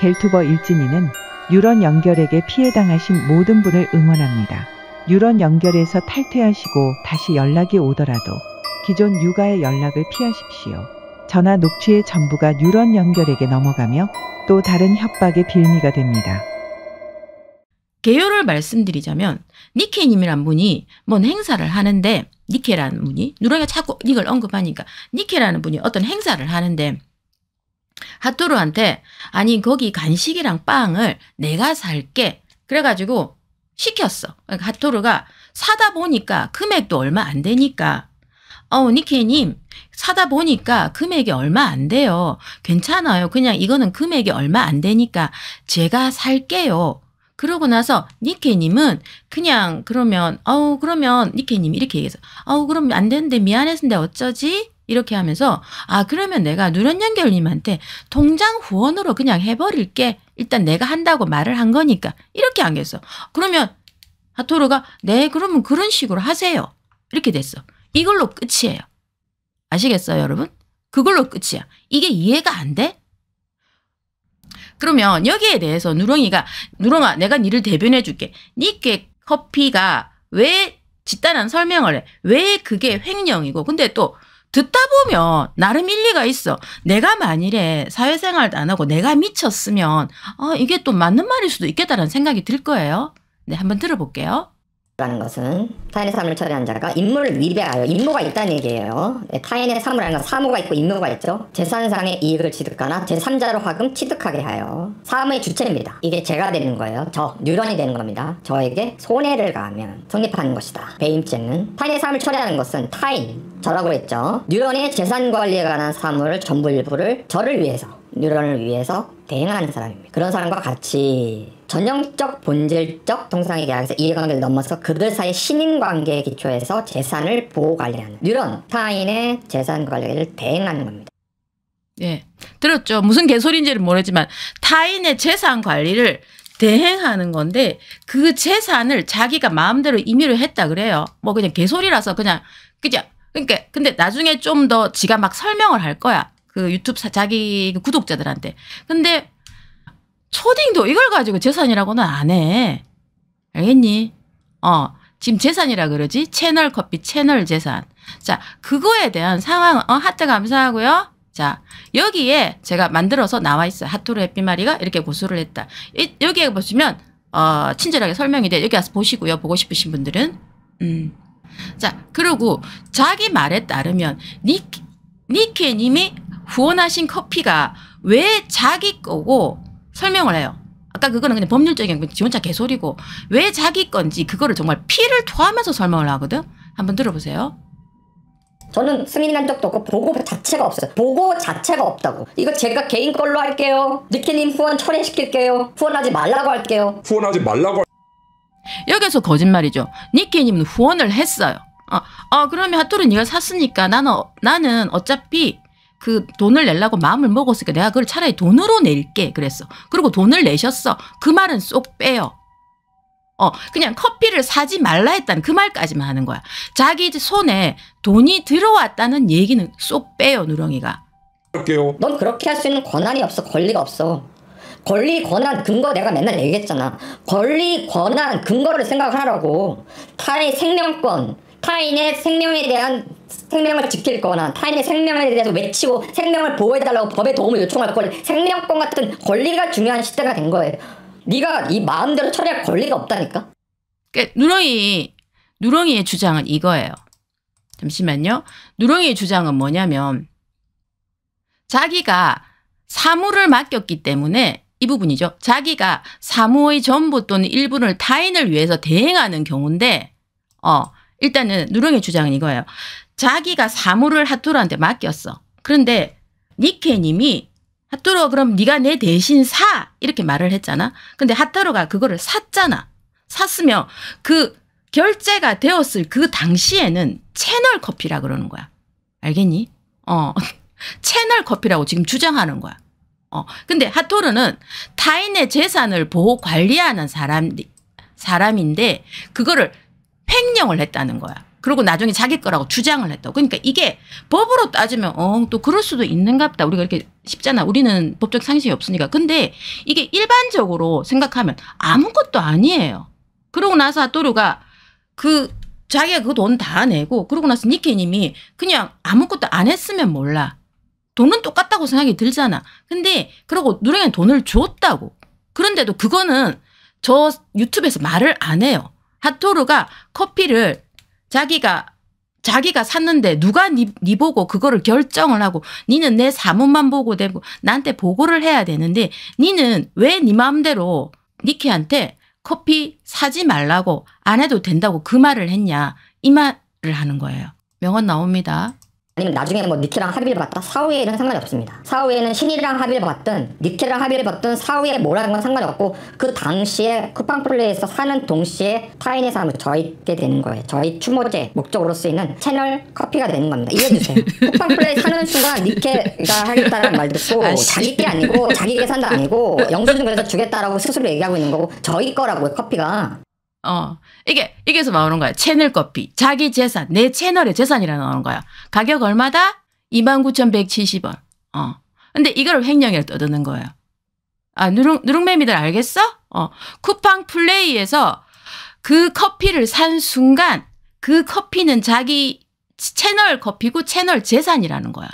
갤투버 일진이는 유런 연결에게 피해당하신 모든 분을 응원합니다. 유런 연결에서 탈퇴하시고 다시 연락이 오더라도 기존 육아의 연락을 피하십시오. 전화 녹취의 전부가 유런 연결에게 넘어가며 또 다른 협박의 빌미가 됩니다. 개요를 말씀드리자면 니케님이란 분이 뭔 행사를 하는데 니케라는 분이 누렁이가 자꾸 이걸 언급하니까 니케라는 분이 어떤 행사를 하는데 핫도루한테 아니 거기 간식이랑 빵을 내가 살게 그래가지고 시켰어. 그러니까 하토루가 사다 보니까 금액도 얼마 안 되니까 어, 니케님, 사다 보니까 금액이 얼마 안 돼요. 괜찮아요. 그냥 이거는 금액이 얼마 안 되니까 제가 살게요. 그러고 나서 니케님은 그냥 그러면, 어우, 그러면 니케님이 렇게 얘기해서, 어우, 그럼 안 되는데 미안해서데 어쩌지? 이렇게 하면서 아 그러면 내가 누런연결님한테 통장 후원으로 그냥 해버릴게 일단 내가 한다고 말을 한 거니까 이렇게 안겠어 그러면 하토르가 네 그러면 그런 식으로 하세요 이렇게 됐어 이걸로 끝이에요 아시겠어요 여러분 그걸로 끝이야 이게 이해가 안 돼? 그러면 여기에 대해서 누렁이가 누렁아 내가 니를 대변해 줄게 니께 커피가 왜 집단한 설명을 해. 왜 그게 횡령이고 근데 또 듣다 보면 나름 일리가 있어. 내가 만일에 사회생활도 안 하고 내가 미쳤으면 어, 이게 또 맞는 말일 수도 있겠다라는 생각이 들 거예요. 네, 한번 들어볼게요. 라는 것은 타인의 사 삶을 처리하는 자가 임무를 위배하여 임무가 있다는 얘기예요. 예, 타인의 삶을 라는건 사무가 있고 임무가 있죠. 재산상의 이익을 취득하나 제3자로 하금 취득하게 하여 사무의 주체입니다. 이게 제가 되는 거예요. 저 뉴런이 되는 겁니다. 저에게 손해를 가하면 성립하는 것이다. 배임죄는 타인의 사 삶을 처리하는 것은 타인 저라고 했죠. 뉴런의 재산 관리에 관한 사무를 전부 일부를 저를 위해서 뉴런을 위해서 대응하는 사람입니다. 그런 사람과 같이 전형적 본질적 통상의 계약에서 이해관계를 넘어서 그들 사이의 신인관계에 기초해서 재산을 보호관리하는 뉴런 타인의 재산 관리를 대행하는 겁니다. 예, 들었죠. 무슨 개소리인지는 모르지만 타인의 재산 관리를 대행하는 건데 그 재산을 자기가 마음대로 임의로 했다 그래요. 뭐 그냥 개소리라서 그냥 그냥 그러니까 근데 나중에 좀 더 지가 막 설명을 할 거야. 그 유튜브 사, 자기 그 구독자들한테. 근데 초딩도 이걸 가지고 재산이라고는 안 해. 알겠니? 어. 지금 재산이라 그러지? 채널 커피, 채널 재산. 자, 그거에 대한 상황, 어, 하트 감사하고요. 자, 여기에 제가 만들어서 나와 있어요. 하토르 해피마리가 이렇게 고수를 했다. 이, 여기에 보시면, 어, 친절하게 설명이 돼. 여기 와서 보시고요. 보고 싶으신 분들은. 음. 자, 그리고 자기 말에 따르면, 니 니케님이 후원하신 커피가 왜 자기 거고 설명을 해요. 아까 그거는 그냥 법률적인 지원자 개소리고 왜 자기 건지 그거를 정말 피를 토하면서 설명을 하거든. 한번 들어보세요. 저는 승인한 적도 없고 보고 자체가 없어요. 보고 자체가 없다고. 이거 제가 개인 걸로 할게요. 니키님 후원 철회시킬게요. 후원하지 말라고 할게요. 후원하지 말라고. 여기서 거짓말이죠. 니키님은 후원을 했어요. 아, 아 그러면 핫토를 네가 샀으니까 나는 나는 어차피 그 돈을 내려고 마음을 먹었으니까 내가 그걸 차라리 돈으로 낼게 그랬어. 그리고 돈을 내셨어. 그 말은 쏙 빼요. 어, 그냥 커피를 사지 말라 했다는 그 말까지만 하는 거야. 자기 손에 돈이 들어왔다는 얘기는 쏙 빼요, 누렁이가. 할게요. 넌 그렇게 할 수 있는 권한이 없어. 권리가 없어. 권리 권한 근거 내가 맨날 얘기했잖아. 권리 권한 근거를 생각하라고. 타의 인 생명권, 타인의 생명에 대한 생명을 지킬 거나 타인의 생명에 대해서 외치고 생명을 보호해달라고 법의 도움을 요청할 걸 생명권 같은 권리가 중요한 시대가 된 거예요. 네가 이 마음대로 처리할 권리가 없다니까. 그러니까 누렁이 누렁이의 주장은 이거예요. 잠시만요. 누렁이의 주장은 뭐냐면 자기가 사무를 맡겼기 때문에 이 부분이죠. 자기가 사무의 전부 또는 일부를 타인을 위해서 대행하는 경우인데 어 일단은 누렁의 주장은 이거예요. 자기가 사물을 하토르한테 맡겼어. 그런데 니케님이 하토르 그럼 네가 내 대신 사 이렇게 말을 했잖아. 근데 하토르가 그거를 샀잖아. 샀으며 그 결제가 되었을 그 당시에는 채널 커피라 그러는 거야. 알겠니? 어. 채널 커피라고 지금 주장하는 거야. 어. 근데 하토르는 타인의 재산을 보호 관리하는 사람 사람인데 그거를 횡령을 했다는 거야. 그리고 나중에 자기 거라고 주장을 했다고. 그러니까 이게 법으로 따지면 어, 또 그럴 수도 있는갑다. 우리가 이렇게 쉽잖아. 우리는 법적 상식이 없으니까. 근데 이게 일반적으로 생각하면 아무것도 아니에요. 그러고 나서 아토르가그 자기가 그 돈 다 내고 그러고 나서 니케님이 그냥 아무것도 안 했으면 몰라. 돈은 똑같다고 생각이 들잖아. 근데 그러고 누렁이 돈을 줬다고. 그런데도 그거는 저 유튜브에서 말을 안 해요. 하토르가 커피를 자기가 자기가 샀는데 누가 니, 니 보고 그거를 결정을 하고 니는 내 사문만 보고 되고 나한테 보고를 해야 되는데 니는 왜 니 마음대로 니키한테 커피 사지 말라고 안 해도 된다고 그 말을 했냐 이 말을 하는 거예요. 명언 나옵니다. 아니면 나중에 뭐 니케랑 합의를 봤다? 사후에는 상관이 없습니다. 사후에는 신이랑 합의를 봤든 니케랑 합의를 봤든 사후에 뭐라는 건 상관이 없고 그 당시에 쿠팡플레이에서 사는 동시에 타인의 삶을 저있게 되는 거예요. 저희 추모제 목적으로 쓰이는 채널 커피가 되는 겁니다. 이해해주세요. 쿠팡플레이 사는 순간 니케가 하겠다는 말 듣고 자기 게 아니고 자기 계산도 아니고 영수증 그래서 주겠다라고 스스로 얘기하고 있는 거고 저희 거라고요 커피가. 어. 이게, 이게서 나오는 거야. 채널 커피. 자기 재산. 내 채널의 재산이라 나오는 거야. 가격 얼마다? 29,170원. 어. 근데 이걸 횡령이라 떠드는 거예요. 아, 누룽, 누룽매미들 알겠어? 어. 쿠팡 플레이에서 그 커피를 산 순간 그 커피는 자기 채널 커피고 채널 재산이라는 거야.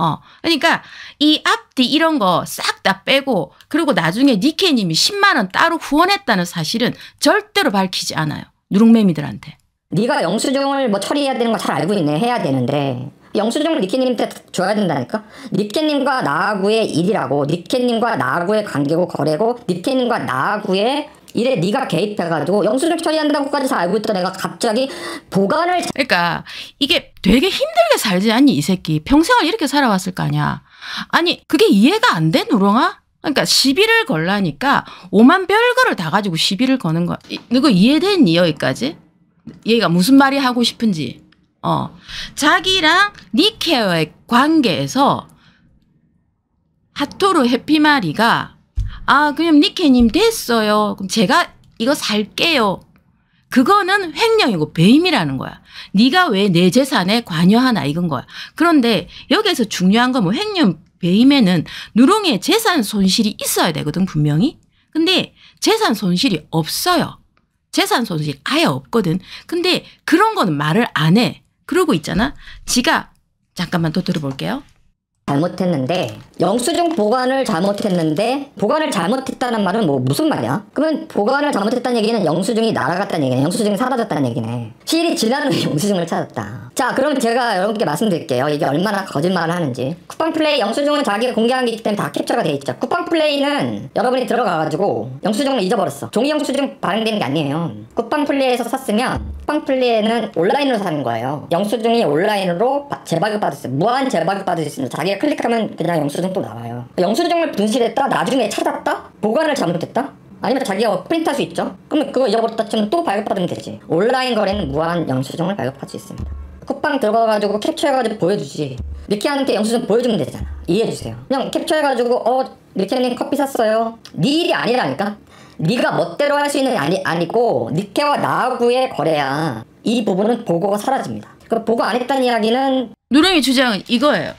어. 그러니까 이 앞뒤 이런 거 싹 다 빼고 그리고 나중에 니케님이 10만 원 따로 후원했다는 사실은 절대로 밝히지 않아요. 누룽매미들한테. 네가 영수증을 뭐 처리해야 되는 거 잘 알고 있네. 해야 되는데 영수증을 니케님한테 줘야 된다니까? 니케님과 나하고의 일이라고, 니케님과 나하고의 관계고 거래고, 니케님과 나하고의 이래 네가 개입해가지고 영수증 처리한다고까지 다 알고 있던 애가 갑자기 보관을 그러니까 이게 되게 힘들게 살지 않니 이 새끼 평생을 이렇게 살아왔을 거 아니야 아니 그게 이해가 안돼 노롱아 그러니까 시비를 걸라니까 오만 별거를 다 가지고 시비를 거는 거 이거 이해됐니 여기까지 얘가 무슨 말이 하고 싶은지 어 자기랑 니케어의 네 관계에서 하토르 해피마리가 아 그럼 니케님 됐어요. 그럼 제가 이거 살게요. 그거는 횡령이고 배임이라는 거야. 네가 왜 내 재산에 관여하나 이건 거야. 그런데 여기에서 중요한 건 뭐 횡령 배임에는 누룽의 재산 손실이 있어야 되거든 분명히. 근데 재산 손실이 없어요. 재산 손실 아예 없거든. 근데 그런 거는 말을 안 해. 그러고 있잖아. 지가 잠깐만 또 들어볼게요. 잘못했는데 영수증 보관을 잘못했는데 보관을 잘못했다는 말은 뭐 무슨 말이야? 그러면 보관을 잘못했다는 얘기는 영수증이 날아갔다는 얘기네. 영수증이 사라졌다는 얘기네. 시일이 지난 후에 영수증을 찾았다. 자, 그럼 제가 여러분께 말씀드릴게요. 이게 얼마나 거짓말을 하는지. 쿠팡 플레이 영수증은 자기가 공개한 게 있기 때문에 다 캡처가 돼 있죠. 쿠팡 플레이는 여러분이 들어가가지고 영수증을 잊어버렸어. 종이 영수증 발행되는 게 아니에요. 쿠팡 플레이에서 샀으면 쿠팡 플리에는 온라인으로 사는 거예요. 영수증이 온라인으로 재발급 받을 수 있어요. 무한 재발급 받을 수 있습니다. 자기가 클릭하면 그냥 영수증 또 나와요. 영수증을 분실했다, 나중에 찾았다, 보관을 잘못했다, 아니면 자기가 프린트할 수 있죠. 그러면 그거 잃어버렸다 치면 또 발급받으면 되지. 온라인 거래는 무한 영수증을 발급할 수 있습니다. 쿠팡 들어가가지고 캡처해가지고 보여주지. 리키한테 영수증 보여주면 되잖아. 이해해주세요. 그냥 캡처해가지고 어리키님 커피 샀어요. 네 일이 아니라니까. 네가 멋대로 할 수 있는 게 아니 아니고 니케와 나하고의 거래야. 이 부분은 보고가 사라집니다. 보고 안 했다는 이야기는 누렁이 주장은 이거예요.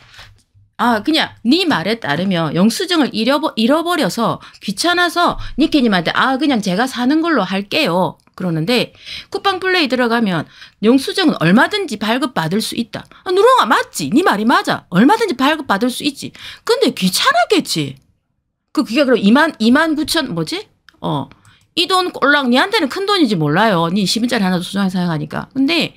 아 그냥 네 말에 따르면 영수증을 잃어버, 잃어버려서 귀찮아서 니케님한테 아 그냥 제가 사는 걸로 할게요. 그러는데 쿠팡 플레이 들어가면 영수증은 얼마든지 발급받을 수 있다. 아, 누렁아 맞지? 네 말이 맞아. 얼마든지 발급받을 수 있지. 근데 귀찮았겠지. 그 그게 그럼 2만 2만 9천 뭐지? 어. 이 돈 꼴랑 니한테는 큰 돈이지 몰라요. 니 10원짜리 하나도 수정해서 사용하니까. 근데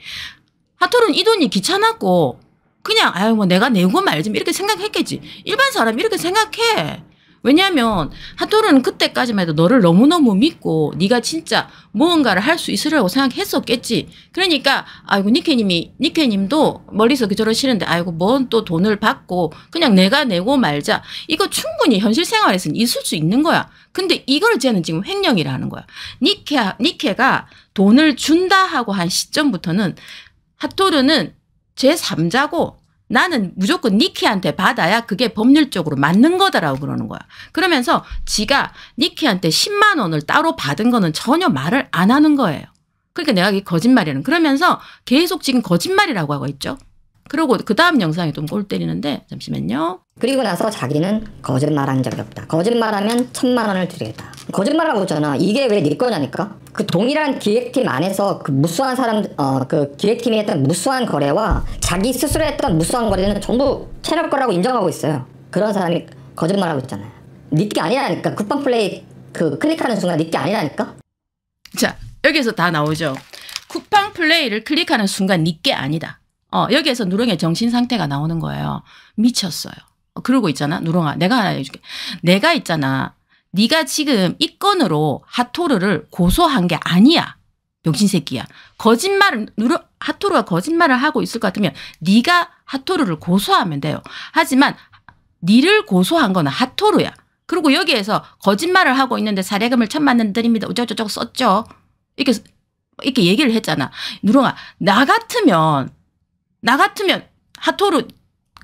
하토는 이 돈이 귀찮았고 그냥 아유 뭐 내가 내고 말지 뭐 이렇게 생각했겠지. 일반 사람이 이렇게 생각해. 왜냐하면 하토르는 그때까지만 해도 너를 너무너무 믿고 네가 진짜 무언가를 할 수있으라고 생각했었겠지. 그러니까 아이고 니케님이 니케님도 멀리서 그저를 시는데 아이고 뭔 또 돈을 받고 그냥 내가 내고 말자. 이거 충분히 현실 생활에서는 있을 수 있는 거야. 근데 이걸 쟤는 지금 횡령이라는 거야. 니케 니케가 돈을 준다 하고 한 시점부터는 하토르는 제3자고 나는 무조건 니키한테 받아야 그게 법률적으로 맞는 거다라고 그러는 거야. 그러면서 지가 니키한테 10만 원을 따로 받은 거는 전혀 말을 안 하는 거예요. 그러니까 내가 거짓말이라는 그러면서 계속 지금 거짓말이라고 하고 있죠. 그리고 그 다음 영상이 좀골 때리는데 잠시만요. 그리고 나서 자기는 거짓말한 적이 없다. 거짓말하면 천만 원을 드리겠다. 거짓말하고 있잖아. 이게 왜 네 거냐니까? 그 동일한 기획팀 안에서 그 무수한 사람, 어, 그 기획팀이 했던 무수한 거래와 자기 스스로 했던 무수한 거래는 전부 채널 거라고 인정하고 있어요. 그런 사람이 거짓말하고 있잖아요. 니게 아니라니까. 쿠팡 플레이 그 클릭하는 순간 니게 아니라니까. 자, 여기서 다 나오죠. 쿠팡 플레이를 클릭하는 순간 니게 아니다. 어, 여기에서 누렁의 정신 상태가 나오는 거예요. 미쳤어요. 어, 그러고 있잖아. 누렁아, 내가 하나 해줄게. 내가 있잖아. 네가 지금 이 건으로 하토르를 고소한 게 아니야. 병신 새끼야. 거짓말을 누르 하토르가 거짓말을 하고 있을 것 같으면 네가 하토르를 고소하면 돼요. 하지만 니를 고소한 거 하토르야. 그리고 여기에서 거짓말을 하고 있는데 사례금을 천만 원 드립니다. 어쩌고저쩌고 썼죠. 이렇게 이렇게 얘기를 했잖아. 누렁아, 나 같으면 나 같으면 하토르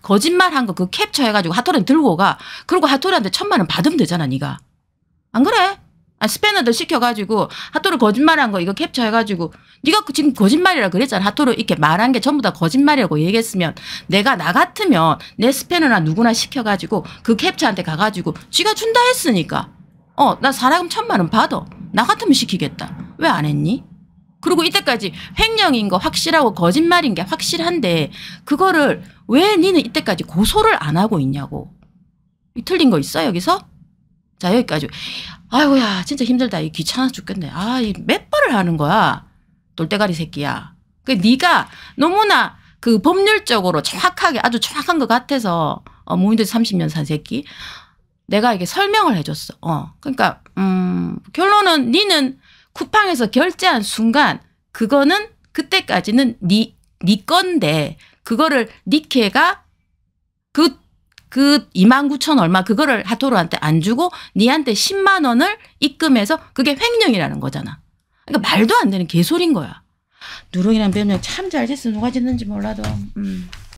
거짓말한 거 그 캡처해가지고 하토르는 들고 가. 그리고 하토르한테 천만 원 받으면 되잖아 니가안 그래? 아, 스패너들 시켜가지고 하토르 거짓말한 거 이거 캡처해가지고 니가 그 지금 거짓말이라 그랬잖아. 하토르 이렇게 말한 게 전부 다 거짓말이라고 얘기했으면 내가 나 같으면 내 스패너나 누구나 시켜가지고 그 캡처한테 가가지고 쥐가 준다 했으니까 어 나 사람 천만 원 받아. 나 같으면 시키겠다. 왜 안 했니? 그리고 이때까지 횡령인 거 확실하고 거짓말인 게 확실한데 그거를 왜 니는 이때까지 고소를 안 하고 있냐고. 틀린 거 있어 여기서? 자 여기까지. 아이고야 진짜 힘들다. 이 귀찮아 죽겠네. 아몇 이 번을 하는 거야. 돌대가리 새끼야. 그니가 너무나 그 법률적으로 정확하게 아주 정확한 것 같아서 어, 무인도 30년 산 새끼. 내가 이게 설명을 해줬어. 어. 그러니까 음 결론은 니는 쿠팡에서 결제한 순간 그거는 그때까지는 니, 네 건데 그거를 니케가 그, 그 2만 9천 얼마 그거를 하토루한테 안 주고 니한테 10만 원을 입금해서 그게 횡령이라는 거잖아. 그러니까 말도 안 되는 개소린 거야. 누룽이랑 변명 참잘 됐어. 누가 짓는지 몰라도. 음.